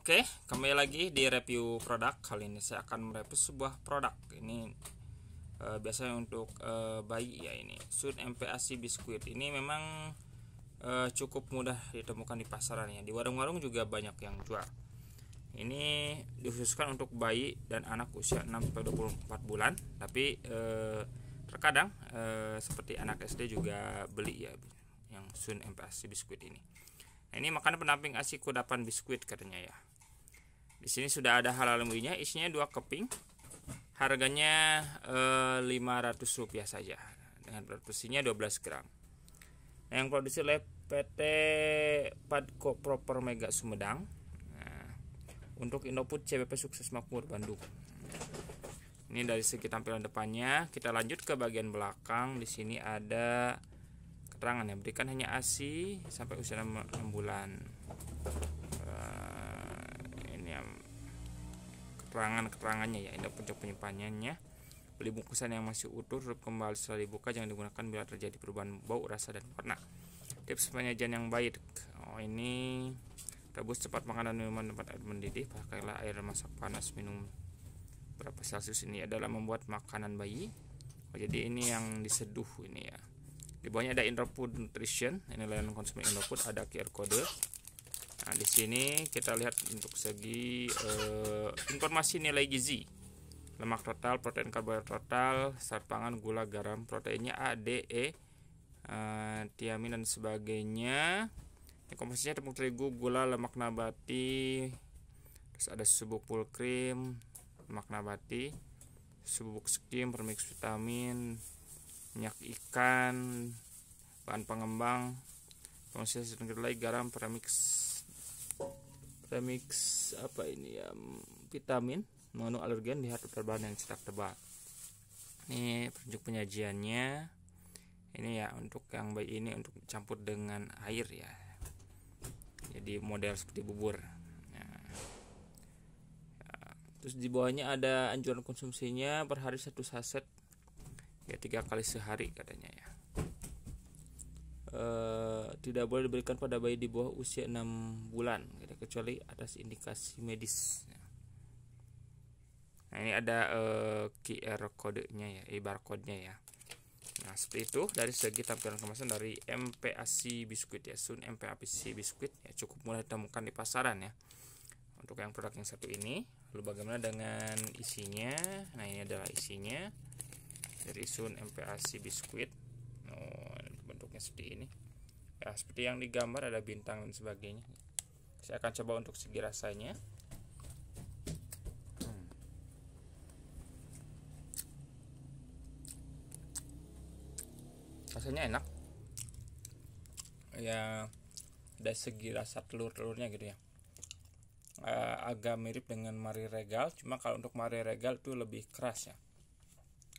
Oke, kembali lagi di review produk. Kali ini saya akan mereview sebuah produk. Ini e, biasanya untuk e, bayi ya ini. Sud MPAC biskuit ini memang e, cukup mudah ditemukan di pasaran ya. Di warung-warung juga banyak yang jual. Ini dikhususkan untuk bayi dan anak usia 6 24 bulan, tapi e, terkadang e, seperti anak SD juga beli ya yang Sun MPAC biskuit ini. Nah, ini makanan pendamping ASI kudapan biskuit katanya ya. Di sini sudah ada halal muinya, isinya dua keping. Harganya eh, Rp500 rupiah saja dengan produksinya 12 gram. Nah, yang produksi oleh PT Padko Proper Mega Sumedang. Nah, untuk Indoput CBP Sukses Makmur Bandung. Ini dari segi tampilan depannya, kita lanjut ke bagian belakang. Di sini ada keterangan yang berikan hanya ASI sampai usia 6 bulan. Nah, keterangan-keterangannya ya ini puncak penyimpanannya beli bungkusan yang masih utuh tutup kembali setelah dibuka jangan digunakan bila terjadi perubahan bau rasa dan warna tips penyajian yang baik oh ini rebus cepat makanan minuman tempat air mendidih pakailah air masak panas minum berapa celcius ini adalah membuat makanan bayi oh, jadi ini yang diseduh ini ya di bawahnya ada Indofood Nutrition ini layanan konsumen Indofood ada QR code. Nah, di sini kita lihat untuk segi eh, informasi nilai gizi. Lemak total, protein karbohidrat total, serat pangan, gula, garam, proteinnya A, D, E, eh, tiamin dan sebagainya. Ini komposisinya tepung terigu, gula, lemak nabati, terus ada subuk cream, lemak nabati, subuk skim, permix vitamin, minyak ikan, bahan pengembang, proses dan garam, permix remix apa ini ya vitamin mengandung alergen di hati terbahan yang cetak tebal ini petunjuk penyajiannya ini ya untuk yang bayi ini untuk dicampur dengan air ya jadi model seperti bubur ya. Ya, terus di bawahnya ada anjuran konsumsinya per hari satu saset ya tiga kali sehari katanya ya Eh, tidak boleh diberikan pada bayi di bawah usia 6 bulan gitu, kecuali atas indikasi medis ya. nah ini ada uh, eh, QR kodenya ya e eh, barcode-nya ya nah seperti itu dari segi tampilan kemasan dari MPAC biskuit ya Sun MPAC biskuit ya cukup mudah ditemukan di pasaran ya untuk yang produk yang satu ini lalu bagaimana dengan isinya nah ini adalah isinya dari Sun MPAC biskuit bentuknya seperti ini ya seperti yang digambar ada bintang dan sebagainya saya akan coba untuk segi rasanya rasanya enak ya dari segi rasa telur telurnya gitu ya uh, agak mirip dengan Marie Regal, cuma kalau untuk Marie Regal itu lebih keras ya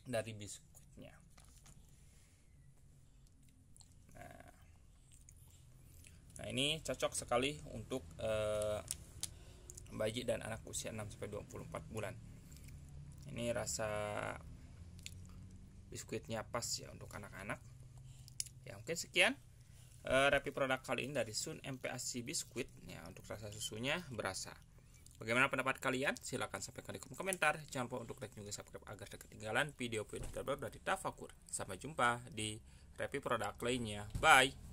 dari biskuitnya. ini cocok sekali untuk uh, bayi dan anak usia 6 sampai 24 bulan. Ini rasa biskuitnya pas ya untuk anak-anak. Ya, mungkin sekian uh, eh, rapi produk kali ini dari Sun MPAC Biskuit ya untuk rasa susunya berasa. Bagaimana pendapat kalian? Silahkan sampaikan di kolom komentar. Jangan lupa untuk like juga subscribe agar tidak ketinggalan video-video terbaru dari Tafakur. Sampai jumpa di rapi Produk lainnya. Bye!